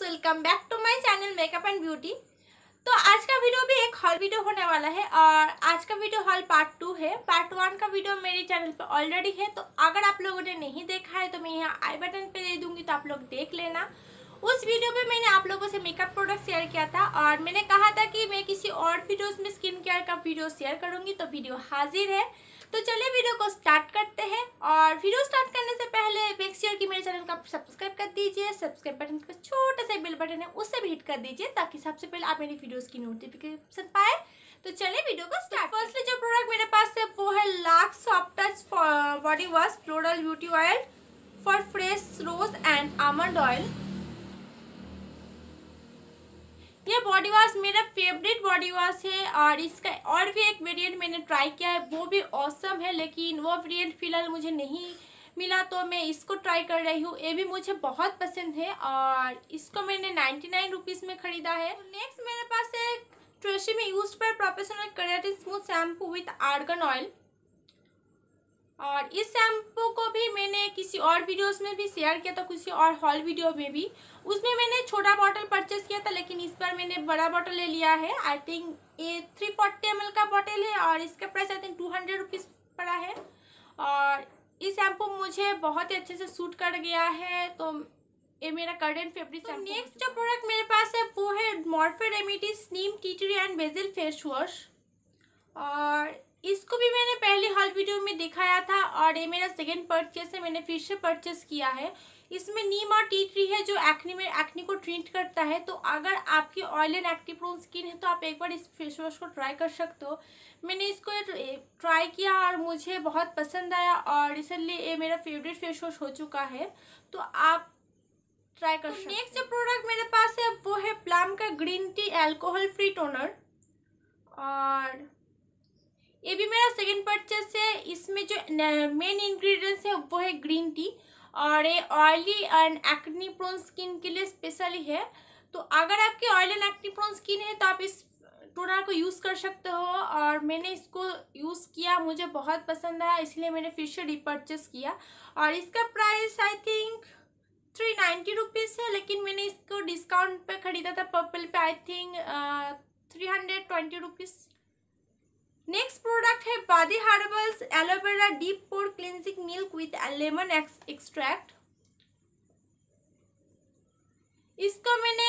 guys welcome back to my channel makeup and beauty तो आज का वीडियो भी एक हॉल वीडियो होने वाला है और आज का वीडियो हॉल पार्ट टू है पार्ट वन का वीडियो मेरे चैनल पर ऑलरेडी है तो अगर आप लोगों ने नहीं देखा है तो मैं यहाँ आई बटन पे दे दूंगी तो आप लोग देख लेना उस वीडियो पे मैंने आप लोगों से मेकअप प्रोडक्ट शेयर किया था और मैंने कहा था कि मैं किसी और वीडियोस में स्किन केयर का वीडियो शेयर करूंगी तो वीडियो हाजिर है तो चलिए वीडियो को स्टार्ट करते हैं और वीडियो स्टार्ट करने से पहले मेक श्योर कि मेरे चैनल का सब्सक्राइब कर दीजिए सब्सक्राइब बटन पर छोटा सा बिल बटन है उससे भी हिट कर दीजिए ताकि सबसे पहले आप मेरी वीडियोज की नोटिफिकेशन पाए तो चलिए वीडियो को स्टार्ट फर्स्टली जो प्रोडक्ट मेरे पास है वो है Lux soft touch body wash floral beauty oil for fresh rose and almond oil body wash मेरा फेवरेट बॉडी वॉश है और इसका और भी एक वेरिएंट मैंने ट्राई किया है वो भी औसम है लेकिन वो वेरिएंट फ़िलहाल मुझे नहीं मिला तो मैं इसको ट्राई कर रही हूँ ये भी मुझे बहुत पसंद है और इसको मैंने नाइन्टी नाइन रुपीज़ में ख़रीदा है नेक्स्ट तो मेरे पास है ट्रेशी में यूज पर professional keratin smooth shampoo with argan oil और इस शैम्पू को भी मैंने किसी और वीडियोस में भी शेयर किया था किसी और हॉल वीडियो में भी उसमें मैंने छोटा बॉटल परचेस किया था लेकिन इस बार मैंने बड़ा बॉटल ले लिया है आई थिंक ये थ्री फोर्टी एम का बॉटल है और इसका price I think two hundred rupees पड़ा है और ये शैम्पू मुझे बहुत ही अच्छे से सूट कर गया है तो ये मेरा करेंट फेवरेट शैम्पू नेक्स्ट जो प्रोडक्ट मेरे पास है वो है मॉर्फे रेमिडी स्नीम tea tree and basil face wash और इसको भी मैंने पहले हॉल वीडियो में दिखाया था और ये मेरा सेकेंड परचेस है मैंने फिर से परचेस किया है इसमें नीम और टी ट्री है जो एक्ने में एक्ने को ट्रीट करता है तो अगर आपकी oil and active prone skin है तो आप एक बार इस फेस वॉश को ट्राई कर सकते हो मैंने इसको ट्राई किया और मुझे बहुत पसंद आया और रिसेंटली ये मेरा फेवरेट फेस वॉश हो चुका है तो आप ट्राई कर तो सकते नेक्स्ट जो प्रोडक्ट मेरे पास है वो है प्लाम का green tea alcohol free toner और ये भी मेरा सेकेंड परचेस है इसमें जो मेन इंग्रेडिएंट्स है वो है ग्रीन टी और ये oily and acne prone skin के लिए स्पेशली है तो अगर आपकी oil and acne prone skin है तो आप इस टोनर को यूज़ कर सकते हो और मैंने इसको यूज़ किया मुझे बहुत पसंद आया इसलिए मैंने फिर से रिपर्चेस किया और इसका price I think three ninety rupees है लेकिन मैंने इसको डिस्काउंट पे ख़रीदा था पर्पल पे I think three hundred twenty rupees next product है Vaadi herbals aloe vera deep pore cleansing milk with lemon extract इसको मैंने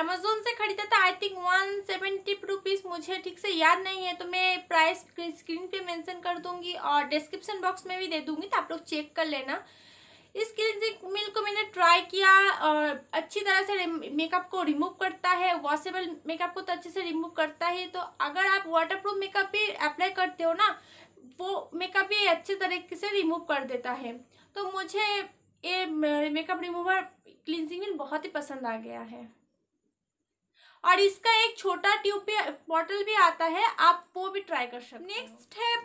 अमेजोन से खरीदा था I think one seventy rupees मुझे ठीक से याद नहीं है तो मैं प्राइस स्क्रीन पे मेंशन कर दूंगी और डिस्क्रिप्शन बॉक्स में भी दे दूंगी तो आप लोग चेक कर लेना इस क्लिनजिंग मिल को मैंने ट्राई किया और अच्छी तरह से मेकअप को रिमूव करता है वॉशेबल मेकअप को तो अच्छे से रिमूव करता है तो अगर आप वाटरप्रूफ मेकअप भी अप्लाई करते हो ना वो मेकअप भी अच्छे तरीके से रिमूव कर देता है तो मुझे ये मेकअप रिमूवर क्लिनजिंग मिल बहुत ही पसंद आ गया है और इसका एक छोटा ट्यूब भी बॉटल भी आता है आप वो भी ट्राई कर सकते नेक्स्ट है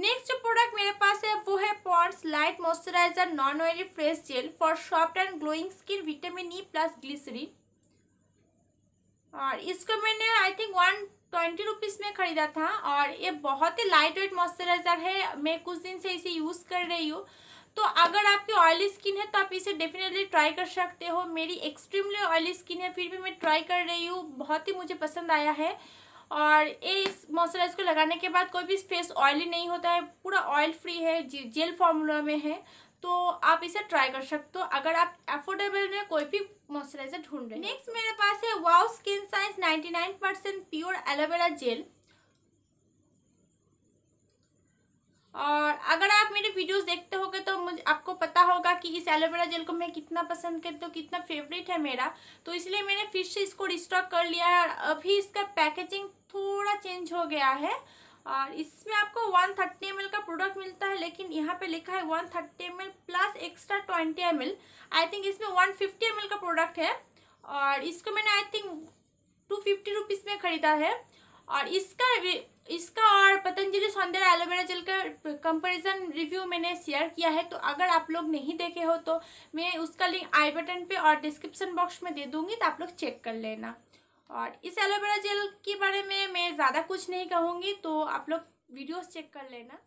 नेक्स्ट जो प्रोडक्ट मेरे पास है वो है Pond's light moisturiser non oily fresh gel for soft and glowing skin vitamin E plus glycerine और इसको मैंने I think one twenty rupees में ख़रीदा था और ये बहुत ही लाइट वेट मॉइस्चराइजर है मैं कुछ दिन से इसे यूज़ कर रही हूँ तो अगर आपकी ऑयली स्किन है तो आप इसे डेफिनेटली ट्राई कर सकते हो मेरी एक्सट्रीमली ऑयली स्किन है फिर भी मैं ट्राई कर रही हूँ बहुत ही मुझे पसंद आया है और ये इस मॉइस्चराइज को लगाने के बाद कोई भी फेस ऑयली नहीं होता है पूरा ऑयल फ्री है जेल फॉर्मूला में है तो आप इसे ट्राई कर सकते हो अगर आप एफोर्डेबल में कोई भी मॉइस्चराइजर ढूंढ रहे हैं नेक्स्ट मेरे पास है वाओ skin science 99% pure aloe vera gel और अगर आप मेरे वीडियोस देखते होगे तो मुझे आपको पता होगा कि इस एलोवेरा जेल को मैं कितना पसंद करती हूँ कितना फेवरेट है मेरा तो इसलिए मैंने फिर से इसको रिस्टॉक कर लिया है और अभी इसका पैकेजिंग थोड़ा चेंज हो गया है और इसमें आपको 130 थर्टी का प्रोडक्ट मिलता है लेकिन यहाँ पे लिखा है 130 thirty plus extra 20 M I think इसमें 150 फिफ्टी का प्रोडक्ट है और इसको मैंने I think two fifty rupees में ख़रीदा है और इसका इसका और पता अंदर एलोवेरा जेल का कंपैरिजन रिव्यू मैंने शेयर किया है तो अगर आप लोग नहीं देखे हो तो मैं उसका लिंक आई बटन पे और डिस्क्रिप्शन बॉक्स में दे दूँगी तो आप लोग चेक कर लेना और इस एलोवेरा जेल के बारे में मैं ज़्यादा कुछ नहीं कहूँगी तो आप लोग वीडियोस चेक कर लेना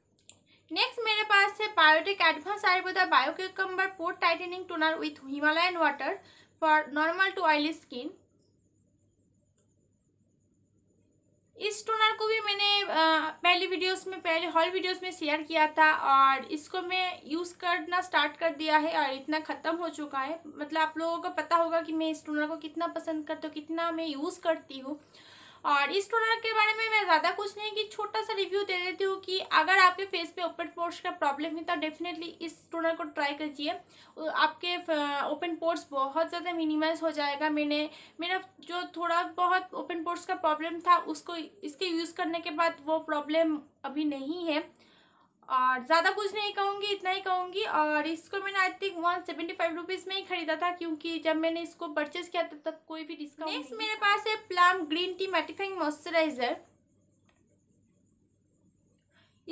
नेक्स्ट मेरे पास है Biotique advanced Ayurveda bio cucumber pore tightening toner with Himalayan water for normal to oily skin इस टोनर को भी मैंने पहले वीडियोस में पहले हॉल वीडियोस में शेयर किया था और इसको मैं यूज़ करना स्टार्ट कर दिया है और इतना ख़त्म हो चुका है मतलब आप लोगों को पता होगा कि मैं इस टोनर को कितना पसंद करती हूँ कितना मैं यूज़ करती हूँ और इस प्रोडक्ट के बारे में मैं ज़्यादा कुछ नहीं कि छोटा सा रिव्यू दे देती हूँ कि अगर आपके फेस पे ओपन पोर्स का प्रॉब्लम है तो डेफिनेटली इस प्रोडक्ट को ट्राई कीजिए आपके ओपन पोर्स बहुत ज़्यादा मिनिमाइज हो जाएगा मैंने मेरा जो थोड़ा बहुत ओपन पोर्स का प्रॉब्लम था उसको इसके यूज़ करने के बाद वो प्रॉब्लम अभी नहीं है और ज़्यादा कुछ नहीं कहूँगी इतना ही कहूँगी और इसको मैंने I think one seventy five rupees में ही खरीदा था क्योंकि जब मैंने इसको परचेस किया था तब कोई भी डिस्काउंट नेक्स्ट मेरे पास है Plum green tea mattifying moisturiser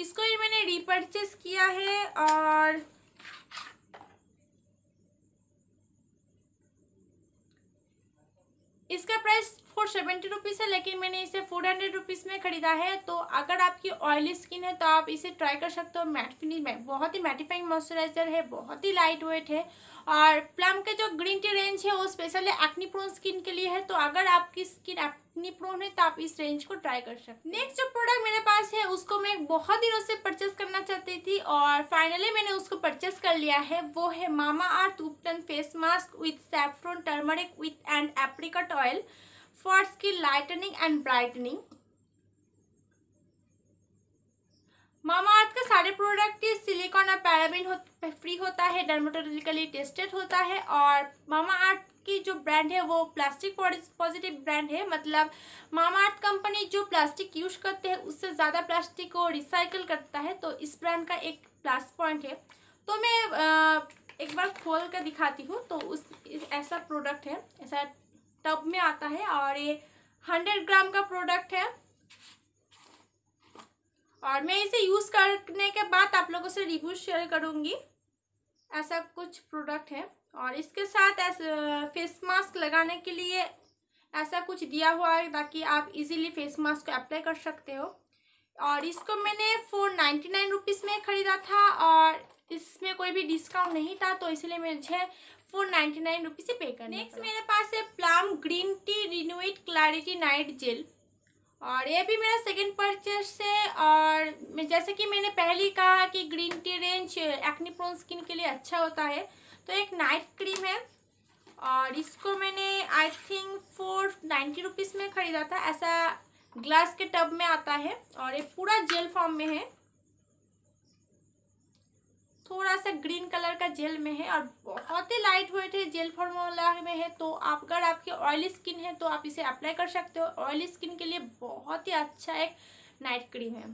इसको ही मैंने रिपर्चेस किया है और इसका प्राइस फॉर सेवेंटी रुपीज़ है लेकिन मैंने इसे फोर हंड्रेड रुपीज़ में ख़रीदा है तो अगर आपकी ऑयली स्किन है तो आप इसे ट्राई कर सकते हो मैट फिनिश में बहुत ही मैटिफाइंग मॉइस्चराइजर है बहुत ही लाइट वेट है और प्लम के जो ग्रीन टी रेंज है वो स्पेशली एक्नी प्रोन स्किन के लिए है तो अगर आपकी स्किन एक्नी प्रोन है तो आप इस रेंज को ट्राई कर सकते नेक्स्ट जो प्रोडक्ट मेरे पास है उसको मैं बहुत दिनों से परचेस करना चाहती थी और फाइनली मैंने उसको परचेस कर लिया है वो है Mamaearth ubtan face mask with saffron turmeric with and apricot oil skin lightening and brightening Mamaearth का सारे प्रोडक्ट सिलिकॉन और पैराबिन हो, फ्री होता है डर्मोटोलॉजिकली टेस्टेड होता है और मामा अर्थ की जो ब्रांड है वो प्लास्टिक पॉजिटिव ब्रांड है मतलब मामा अर्थ कंपनी जो प्लास्टिक यूज करते हैं उससे ज़्यादा प्लास्टिक को रिसाइकल करता है तो इस ब्रांड का एक प्लस पॉइंट है तो मैं आ, एक बार खोल कर दिखाती हूँ तो उस ऐसा प्रोडक्ट है ऐसा टब में आता है और ये हंड्रेड ग्राम का प्रोडक्ट है और मैं इसे यूज़ करने के बाद आप लोगों से रिव्यू शेयर करूँगी ऐसा कुछ प्रोडक्ट है और इसके साथ ऐसा फेस मास्क लगाने के लिए ऐसा कुछ दिया हुआ है ताकि आप इजीली फेस मास्क को अप्लाई कर सकते हो और इसको मैंने फोर नाइन्टी नाइन रुपीज़ में ख़रीदा था और इसमें कोई भी डिस्काउंट नहीं था तो इसलिए मुझे फोर नाइन्टी नाइन रुपीज़ से पे करना नेक्स्ट मेरे पास है Plum green tea renewed clarity night gel और ये भी मेरा सेकंड परचेस है और जैसे कि मैंने पहले ही कहा कि green tea range acne prone skin के लिए अच्छा होता है तो एक नाइट क्रीम है और इसको मैंने I think four ninety rupees में ख़रीदा था ऐसा ग्लास के टब में आता है और ये पूरा जेल फॉर्म में है थोड़ा सा ग्रीन कलर का जेल में है और बहुत ही लाइट वेट है जेल फॉर्मूला में है तो आप अगर आपकी ऑयली स्किन है तो आप इसे अप्लाई कर सकते हो ऑयली स्किन के लिए बहुत ही अच्छा एक नाइट क्रीम है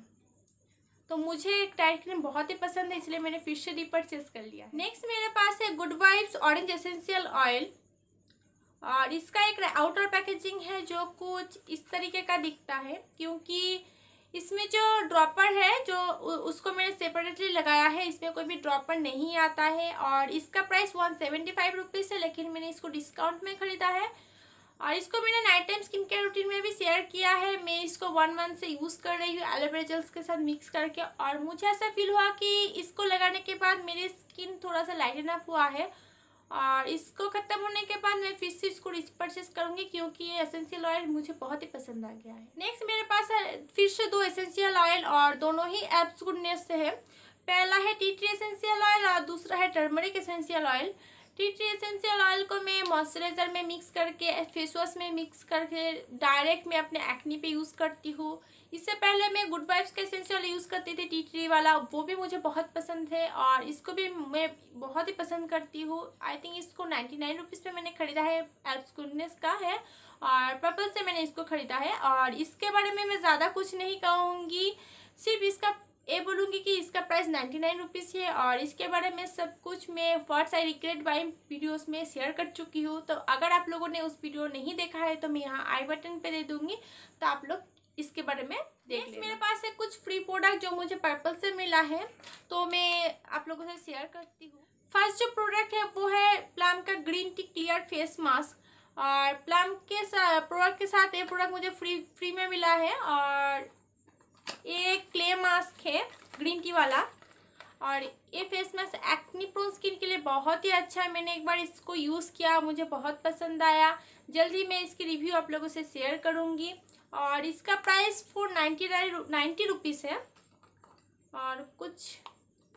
तो मुझे एक टाइट क्रीम बहुत ही पसंद है इसलिए मैंने फिर से परचेज कर लिया नेक्स्ट मेरे पास है good vibes orange essential oil और इसका एक आउटर पैकेजिंग है जो कुछ इस तरीके का दिखता है क्योंकि इसमें जो ड्रॉपर है जो उसको मैंने सेपरेटली लगाया है इसमें कोई भी ड्रॉपर नहीं आता है और इसका price one seventy five rupees है लेकिन मैंने इसको डिस्काउंट में ख़रीदा है और इसको मैंने night time skin care routine में भी शेयर किया है मैं इसको वन मंथ से यूज़ कर रही हूँ एलोवेरा जेल्स के साथ मिक्स करके और मुझे ऐसा फील हुआ कि इसको लगाने के बाद मेरी स्किन थोड़ा सा लाइटन अप हुआ है और इसको ख़त्म होने के बाद मैं फिर से इसको परचेस करूँगी क्योंकि ये एसेंशियल ऑयल मुझे बहुत ही पसंद आ गया है नेक्स्ट मेरे पास है फिर से दो एसेंशियल ऑयल और दोनों ही एप्स गुडनेस से है पहला है टी ट्री एसेंशियल ऑयल और दूसरा है turmeric essential oil tea tree essential oil को मैं मॉइस्चराइज़र में मिक्स करके फेस वॉश में मिक्स करके डायरेक्ट मैं अपने एक्नी पे यूज़ करती हूँ इससे पहले मैं गुड वाइब्स का एसेंशियल यूज़ करती थी टी ट्री वाला वो भी मुझे बहुत पसंद है और इसको भी मैं बहुत ही पसंद करती हूँ आई थिंक इसको नाइन्टी नाइन रुपीज़ पर मैंने ख़रीदा है एल्प्स गुडनेस का है और पर्पल से मैंने इसको ख़रीदा है और इसके बारे में मैं ज़्यादा कुछ नहीं कहूँगी सिर्फ इसका ये बोलूँगी कि इसका प्राइस नाइन्टी नाइन रुपीज़ है और इसके बारे में सब कुछ मैं first I recreate by videos में शेयर कर चुकी हूँ तो अगर आप लोगों ने उस वीडियो नहीं देखा है तो मैं यहाँ आई बटन पे दे दूँगी तो आप लोग इसके बारे में देख yes, मेरे पास है कुछ फ्री प्रोडक्ट जो मुझे पर्पल से मिला है तो मैं आप लोगों से शेयर करती हूँ फर्स्ट जो प्रोडक्ट है वो है प्लाम का green tea clear face mask और प्लाम के प्रोडक्ट के साथ ये प्रोडक्ट मुझे फ्री फ्री में मिला है और ये क्ले मास्क है ग्रीन टी वाला और ये face mask acne prone skin के लिए बहुत ही अच्छा है मैंने एक बार इसको यूज़ किया मुझे बहुत पसंद आया जल्दी मैं इसकी रिव्यू आप लोगों से शेयर करूँगी और इसका price four ninety ninety rupees है और कुछ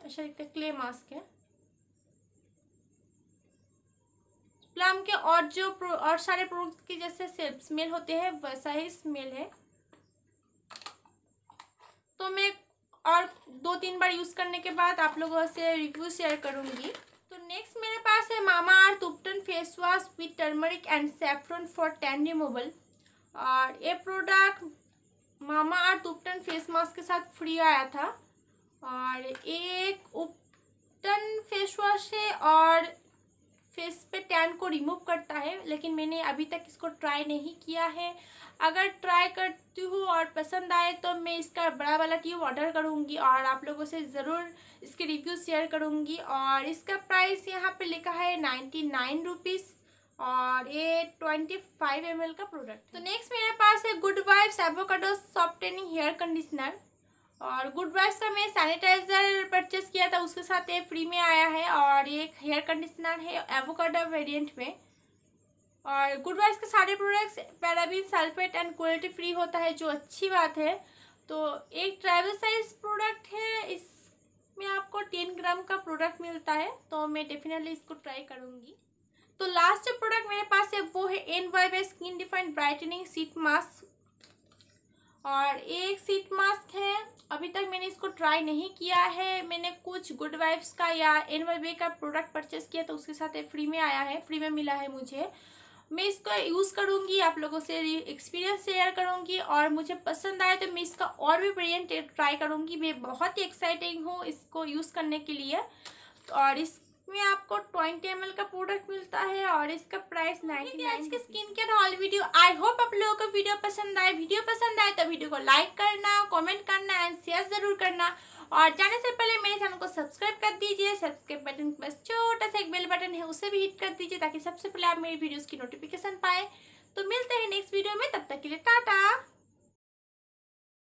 अच्छा दिखता क्ले मास्क है प्लम के और जो और सारे प्रोडक्ट के जैसे स्मेल होते हैं वैसा ही स्मेल है तो मैं और दो तीन बार यूज़ करने के बाद आप लोगों से रिव्यू शेयर करूँगी तो नेक्स्ट मेरे पास है Mamaearth ubtan face wash with turmeric and saffron for tan removal और ये product Mamaearth ubtan face mask के साथ फ्री आया था और एक उपटन फेस वॉश है और फेस पे टैन को रिमूव करता है लेकिन मैंने अभी तक इसको ट्राई नहीं किया है अगर ट्राई करती हूँ और पसंद आए तो मैं इसका बड़ा वाला ट्यूब ऑर्डर करूँगी और आप लोगों से ज़रूर इसके रिव्यू शेयर करूँगी और इसका प्राइस यहाँ पे लिखा है नाइन्टी नाइन रुपीज़ और ये ट्वेंटी फाइव एम का प्रोडक्ट तो नेक्स्ट मेरे पास है good vibes avocado softening hair conditioner और गुड वाइब्स का मैं सैनिटाइजर परचेस किया था उसके साथ ये फ्री में आया है हेयर कंडीशनर है एवोकाडा वेरिएंट में और गुड वाइस के सारे products paraben sulphate and cruelty free होता है जो अच्छी बात है तो एक ट्रैवल साइज प्रोडक्ट है इसमें आपको टेन ग्राम का प्रोडक्ट मिलता है तो मैं डेफिनेटली इसको ट्राई करूँगी तो लास्ट जो प्रोडक्ट मेरे पास है वो है N Y by skin defined brightening sheet mask और एक सीट मास्क है अभी तक मैंने इसको ट्राई नहीं किया है मैंने कुछ गुड वाइब्स का या एन वाई का प्रोडक्ट परचेस किया तो उसके साथ फ्री में आया है फ्री में मिला है मुझे मैं इसको यूज़ करूँगी आप लोगों से एक्सपीरियंस शेयर करूँगी और मुझे पसंद आए तो मैं इसका और भी वेरियंट ट्राई करूँगी मैं बहुत ही एक्साइटिंग हूँ इसको यूज़ करने के लिए और इसमें आपको ट्वेंटी एम और इसका प्राइस नाइनटी आज की skin care haul video I hope आप लोगों को वीडियो पसंद आए वीडियो पसंद आए तो वीडियो को लाइक करना कमेंट करना एंड शेयर जरूर करना और जाने से पहले मेरे चैनल को सब्सक्राइब कर दीजिए सब्सक्राइब बटन के पास छोटा सा एक बेल बटन है उसे भी हिट कर दीजिए ताकि सबसे पहले आप मेरी वीडियोज़ की नोटिफिकेशन पाए तो मिलते हैं नेक्स्ट वीडियो में तब तक के लिए टाटा